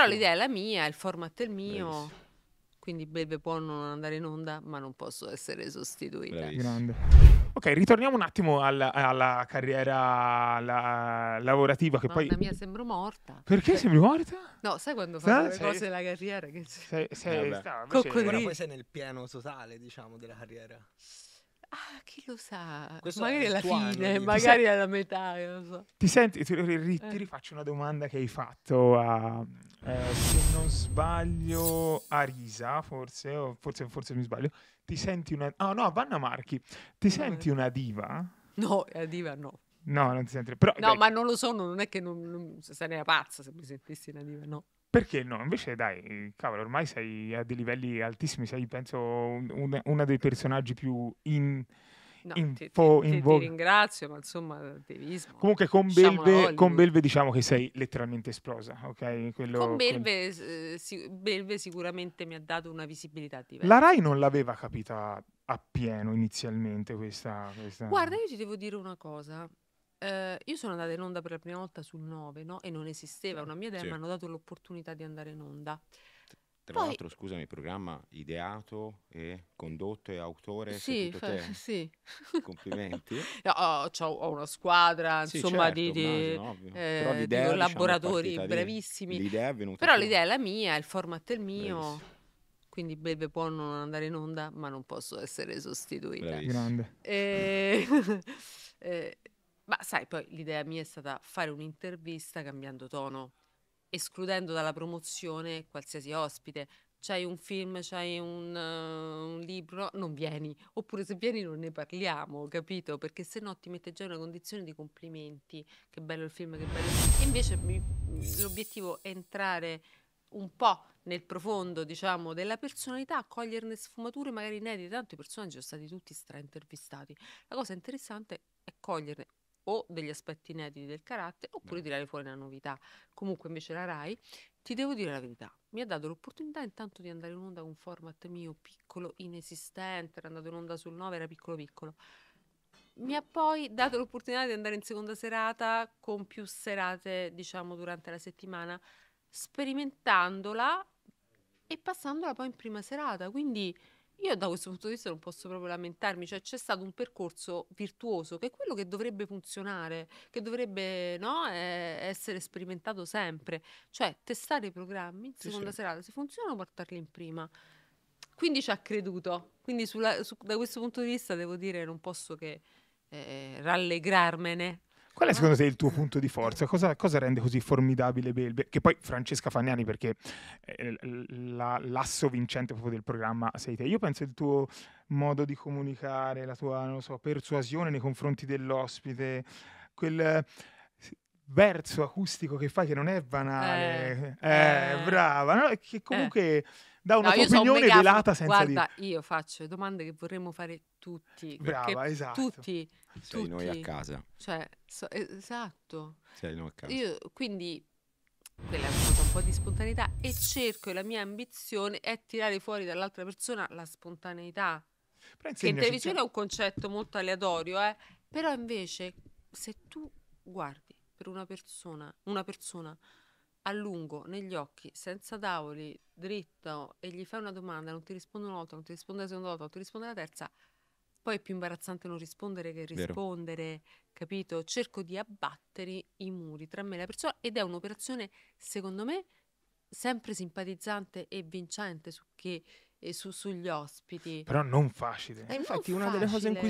Però l'idea è la mia, il format è il mio. Bravissimo. Quindi Bebe può non andare in onda, ma non posso essere sostituita. Ok, ritorniamo un attimo alla, alla carriera alla, lavorativa. Che Mamma poi... mia, sembro morta. Perché sei... sembri morta? No, sai quando fai le cose della carriera? Che... Sei, sei, eh, sta, invece... Ora poi sei nel piano totale, diciamo, della carriera. Ah, chi lo sa? Questo magari alla fine, anno, magari alla metà, non so. Ti senti, ti, ri, ti eh. rifaccio una domanda che hai fatto a, eh, se non sbaglio, a Risa, forse, o forse, forse mi sbaglio. Ti senti una... Ah oh, no, Vanna Marchi, ti no, senti eh. una diva? No, la diva no. No, non ti senti... Però, no, dai. ma non lo sono, non è che non, non sarei pazza se mi sentissi una diva, no. Perché no? Invece dai, cavolo, ormai sei a dei livelli altissimi, sei penso un, uno dei personaggi più in... No, in, ti, po- ti, ti, ringrazio, ma insomma, devismo. Comunque con Belve, con Belve, diciamo che sei letteralmente esplosa, ok? Quello, con Belve, quel... eh, si, Belve sicuramente mi ha dato una visibilità diversa. La Rai non l'aveva capita appieno inizialmente questa, questa... Guarda, io ti devo dire una cosa eh, io sono andata in onda per la prima volta sul 9, no? E non esisteva una mia idea, sì. mi hanno dato l'opportunità di andare in onda. Tra Poi, l'altro, scusami, programma ideato e condotto e autore. Sì, fa, sì. complimenti. no, ho, ho, una squadra, sì, certo, di, di, eh, di diciamo, collaboratori bravissimi. Di, l'idea è venuta. Però fuori. l'idea è la mia, il format è il mio. Bravissimo. Quindi Bebe può non andare in onda, ma non posso essere sostituita. Grande. E... Eh, eh, ma sai, poi l'idea mia è stata fare un'intervista cambiando tono, escludendo dalla promozione qualsiasi ospite. C'hai un film, c'hai un, eh, un libro, non vieni. Oppure se vieni non ne parliamo, capito? Perché se no ti mette già in una condizione di complimenti. Che bello il film, che bello. il film. E invece mi- l'obiettivo è entrare un po' nel profondo, diciamo, della personalità, coglierne sfumature magari inedite. Tanto i personaggi sono stati tutti straintervistati. La cosa interessante è coglierne o degli aspetti inediti del carattere oppure tirare fuori una novità. Comunque invece la RAI, ti devo dire la verità, mi ha dato l'opportunità intanto di andare in onda con un format mio piccolo, inesistente, era andato in onda sul 9, era piccolo piccolo. Mi ha poi dato l'opportunità di andare in seconda serata con più serate, diciamo, durante la settimana, sperimentandola e passandola poi in prima serata. Quindi io da questo punto di vista non posso proprio lamentarmi, cioè c'è stato un percorso virtuoso che è quello che dovrebbe funzionare, che dovrebbe no, eh, essere sperimentato sempre, cioè testare i programmi in Sì, seconda sì. serata, se funzionano portarli in prima. Quindi ci ha creduto, quindi sulla- su- da questo punto di vista devo dire non posso che eh, rallegrarmene. Qual è ah. secondo te il tuo punto di forza? Cosa, cosa rende così formidabile Belbe? Che poi Francesca Fagnani, perché eh, la, l'asso vincente proprio del programma sei te. Io penso il tuo modo di comunicare, la tua so, persuasione nei confronti dell'ospite, quel verso acustico che fai che non è banale. Eh, eh, eh. brava, no? che eh. comunque da una no, opinione mega... velata senza Guarda, dire. io faccio domande che vorremmo fare tutti. Brava, esatto. Tutti. Sei tutti. noi a casa. Cioè, so, esatto. Sei noi a casa. Io, quindi, quella è stata un po' di spontaneità e cerco, la mia ambizione è tirare fuori dall'altra persona la spontaneità. Che in televisione è un concetto molto aleatorio, eh? però invece se tu guardi per una persona, una persona a lungo negli occhi, senza tavoli, dritto e gli fai una domanda, non ti risponde una volta, non ti risponde la seconda volta, non ti risponde la terza, poi è più imbarazzante non rispondere che rispondere, Vero. capito? Cerco di abbattere i muri tra me e la persona ed è un'operazione, secondo me, sempre simpatizzante e vincente su che, e su, sugli ospiti. Però non facile. Eh, Infatti, non una facile. delle cose in cui